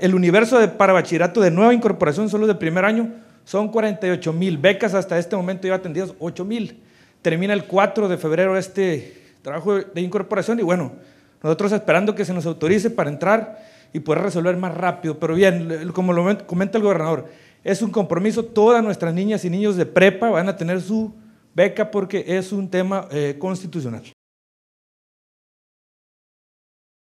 El universo de, para bachillerato de nueva incorporación, solo de primer año, son 48 mil becas. Hasta este momento ya atendidas 8 mil. Termina el 4 de febrero este trabajo de incorporación y bueno, nosotros esperando que se nos autorice para entrar y poder resolver más rápido. Pero bien, como lo comenta el gobernador, es un compromiso. Todas nuestras niñas y niños de prepa van a tener su beca porque es un tema eh, constitucional.